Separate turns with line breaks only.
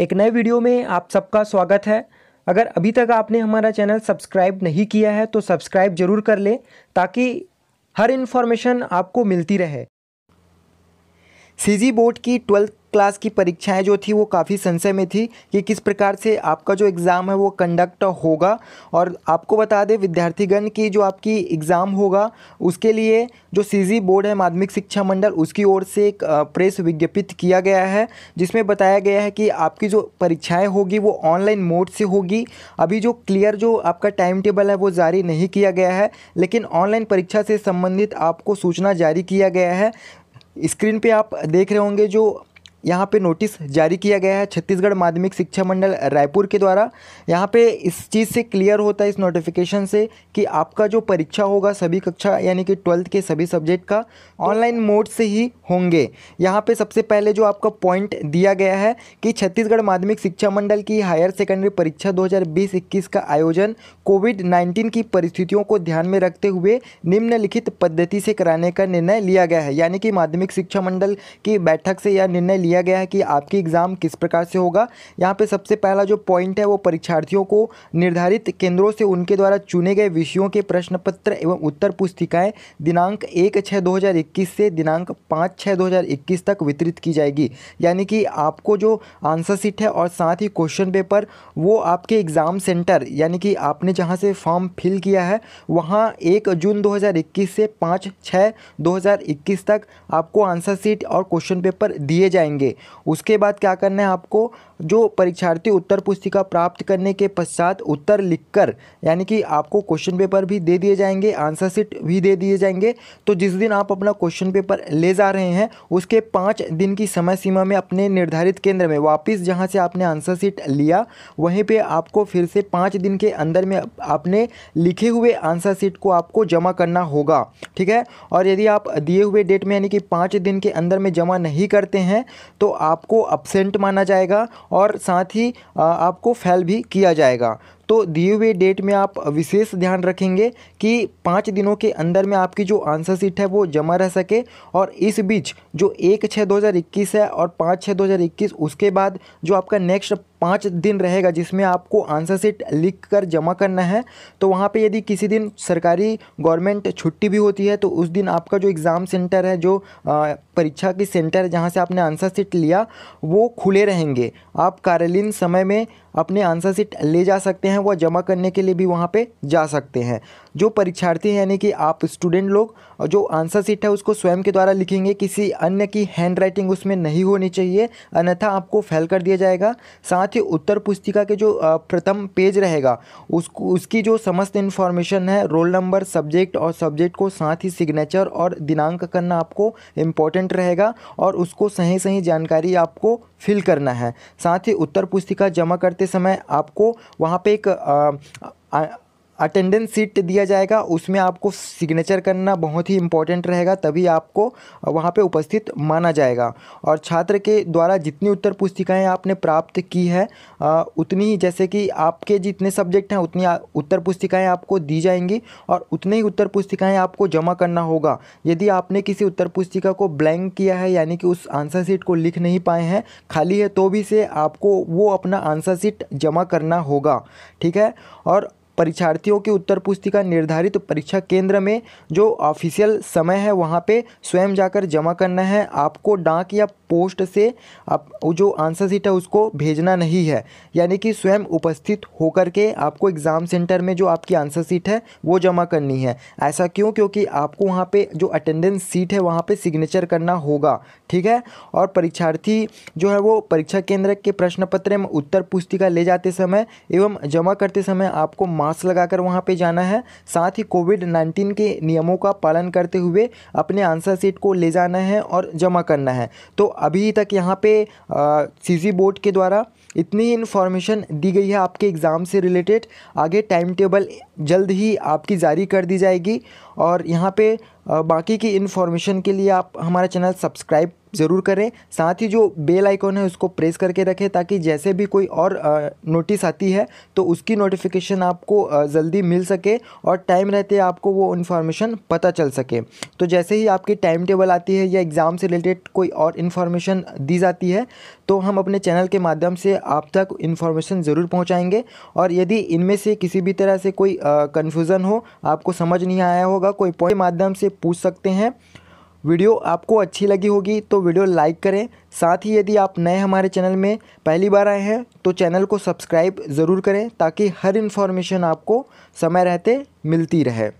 एक नए वीडियो में आप सबका स्वागत है अगर अभी तक आपने हमारा चैनल सब्सक्राइब नहीं किया है तो सब्सक्राइब जरूर कर लें ताकि हर इन्फॉर्मेशन आपको मिलती रहे सीजी बोर्ड की ट्वेल्थ क्लास की परीक्षाएं जो थी वो काफ़ी संशय में थी कि किस प्रकार से आपका जो एग्ज़ाम है वो कंडक्ट होगा और आपको बता दें विद्यार्थीगण की जो आपकी एग्ज़ाम होगा उसके लिए जो सीजी बोर्ड है माध्यमिक शिक्षा मंडल उसकी ओर से एक प्रेस विज्ञपित किया गया है जिसमें बताया गया है कि आपकी जो परीक्षाएँ होगी वो ऑनलाइन मोड से होगी अभी जो क्लियर जो आपका टाइम टेबल है वो जारी नहीं किया गया है लेकिन ऑनलाइन परीक्षा से संबंधित आपको सूचना जारी किया गया है स्क्रीन पे आप देख रहे होंगे जो यहाँ पे नोटिस जारी किया गया है छत्तीसगढ़ माध्यमिक शिक्षा मंडल रायपुर के द्वारा यहाँ पे इस चीज़ से क्लियर होता है इस नोटिफिकेशन से कि आपका जो परीक्षा होगा सभी कक्षा यानी कि ट्वेल्थ के सभी सब्जेक्ट का ऑनलाइन मोड से ही होंगे यहाँ पे सबसे पहले जो आपका पॉइंट दिया गया है कि छत्तीसगढ़ माध्यमिक शिक्षा मंडल की हायर सेकेंडरी परीक्षा दो हज़ार का आयोजन कोविड नाइन्टीन की परिस्थितियों को ध्यान में रखते हुए निम्नलिखित पद्धति से कराने का निर्णय लिया गया है यानी कि माध्यमिक शिक्षा मंडल की बैठक से यह निर्णय किया गया है कि आपकी एग्ज़ाम किस प्रकार से होगा यहाँ पे सबसे पहला जो पॉइंट है वो परीक्षार्थियों को निर्धारित केंद्रों से उनके द्वारा चुने गए विषयों के प्रश्न पत्र एवं उत्तर पुस्तिकाएँ दिनांक एक छः दो से दिनांक पाँच छः दो तक वितरित की जाएगी यानी कि आपको जो आंसर सीट है और साथ ही क्वेश्चन पेपर वो आपके एग्ज़ाम सेंटर यानी कि आपने जहाँ से फॉर्म फिल किया है वहाँ एक जून 2021 से पाँच छः 2021 तक आपको आंसर सीट और क्वेश्चन पेपर दिए जाएंगे जाएंगे उसके बाद क्या करना है आपको जो परीक्षार्थी उत्तर पुस्तिका प्राप्त करने के पश्चात उत्तर लिखकर यानी कि आपको क्वेश्चन पेपर भी दे दिए जाएंगे आंसर सीट भी दे दिए जाएंगे तो जिस दिन आप अपना क्वेश्चन पेपर ले जा रहे हैं उसके पाँच दिन की समय सीमा में अपने निर्धारित केंद्र में वापस जहाँ से आपने आंसर सीट लिया वहीं पर आपको फिर से पाँच दिन के अंदर में आपने लिखे हुए आंसर सीट को आपको जमा करना होगा ठीक है और यदि आप दिए हुए डेट में यानी कि पाँच दिन के अंदर में जमा नहीं करते हैं तो आपको अपसेंट माना जाएगा और साथ ही आपको फेल भी किया जाएगा तो दिए हुए डेट में आप विशेष ध्यान रखेंगे कि पाँच दिनों के अंदर में आपकी जो आंसर सीट है वो जमा रह सके और इस बीच जो एक छः दो हज़ार इक्कीस है और पाँच छः दो हज़ार इक्कीस उसके बाद जो आपका नेक्स्ट पाँच दिन रहेगा जिसमें आपको आंसर सीट लिख कर जमा करना है तो वहाँ पे यदि किसी दिन सरकारी गवर्नमेंट छुट्टी भी होती है तो उस दिन आपका जो एग्ज़ाम सेंटर है जो परीक्षा की सेंटर है जहाँ से आपने आंसर सीट लिया वो खुले रहेंगे आप कार्यालीन समय में अपने आंसर सीट ले जा सकते हैं व जमा करने के लिए भी वहाँ पे जा सकते हैं जो परीक्षार्थी यानी कि आप स्टूडेंट लोग जो आंसर सीट है उसको स्वयं के द्वारा लिखेंगे किसी अन्य की हैंड राइटिंग उसमें नहीं होनी चाहिए अन्यथा आपको फेल कर दिया जाएगा साथ ही उत्तर पुस्तिका के जो प्रथम पेज रहेगा उसको उसकी जो समस्त इन्फॉर्मेशन है रोल नंबर सब्जेक्ट और सब्जेक्ट को साथ ही सिग्नेचर और दिनांक करना आपको इम्पोर्टेंट रहेगा और उसको सही सही जानकारी आपको फिल करना है साथ ही उत्तर पुस्तिका जमा करते करते समय आपको वहाँ पे एक आ, आ, अटेंडेंस सीट दिया जाएगा उसमें आपको सिग्नेचर करना बहुत ही इंपॉर्टेंट रहेगा तभी आपको वहाँ पे उपस्थित माना जाएगा और छात्र के द्वारा जितनी उत्तर पुस्तिकाएँ आपने प्राप्त की है उतनी ही जैसे कि आपके जितने सब्जेक्ट हैं उतनी उत्तर पुस्तिकाएँ आपको दी जाएंगी और उतनी ही उत्तर पुस्तिकाएँ आपको जमा करना होगा यदि आपने किसी उत्तर पुस्तिका को ब्लैंक किया है यानी कि उस आंसर सीट को लिख नहीं पाए हैं खाली है तो भी से आपको वो अपना आंसर सीट जमा करना होगा ठीक है और परीक्षार्थियों की उत्तर पुस्तिका निर्धारित परीक्षा केंद्र में जो ऑफिशियल समय है वहाँ पे स्वयं जाकर जमा करना है आपको डाक या पोस्ट से आप जो आंसर सीट है उसको भेजना नहीं है यानी कि स्वयं उपस्थित होकर के आपको एग्ज़ाम सेंटर में जो आपकी आंसर सीट है वो जमा करनी है ऐसा क्यों क्योंकि आपको वहाँ पे जो अटेंडेंस सीट है वहाँ पे सिग्नेचर करना होगा ठीक है और परीक्षार्थी जो है वो परीक्षा केंद्र के प्रश्न पत्र में उत्तर पुस्तिका ले जाते समय एवं जमा करते समय आपको मार्क मास्क लगाकर वहाँ पे जाना है साथ ही कोविड नाइन्टीन के नियमों का पालन करते हुए अपने आंसर सीट को ले जाना है और जमा करना है तो अभी तक यहाँ पे सी बोर्ड के द्वारा इतनी ही इन्फॉर्मेशन दी गई है आपके एग्ज़ाम से रिलेटेड आगे टाइम टेबल जल्द ही आपकी जारी कर दी जाएगी और यहाँ पे बाकी की इन्फॉर्मेशन के लिए आप हमारा चैनल सब्सक्राइब ज़रूर करें साथ ही जो बेल आइकॉन है उसको प्रेस करके रखें ताकि जैसे भी कोई और नोटिस आती है तो उसकी नोटिफिकेशन आपको जल्दी मिल सके और टाइम रहते आपको वो इन्फॉर्मेशन पता चल सके तो जैसे ही आपकी टाइम टेबल आती है या एग्ज़ाम से रिलेटेड कोई और इन्फॉर्मेशन दी जाती है तो हम अपने चैनल के माध्यम से आप तक इन्फॉर्मेशन ज़रूर पहुँचाएँगे और यदि इनमें से किसी भी तरह से कोई कन्फ्यूज़न हो आपको समझ नहीं आया होगा होगा कोई पॉइंट माध्यम से पूछ सकते हैं वीडियो आपको अच्छी लगी होगी तो वीडियो लाइक करें साथ ही यदि आप नए हमारे चैनल में पहली बार आए हैं तो चैनल को सब्सक्राइब ज़रूर करें ताकि हर इन्फॉर्मेशन आपको समय रहते मिलती रहे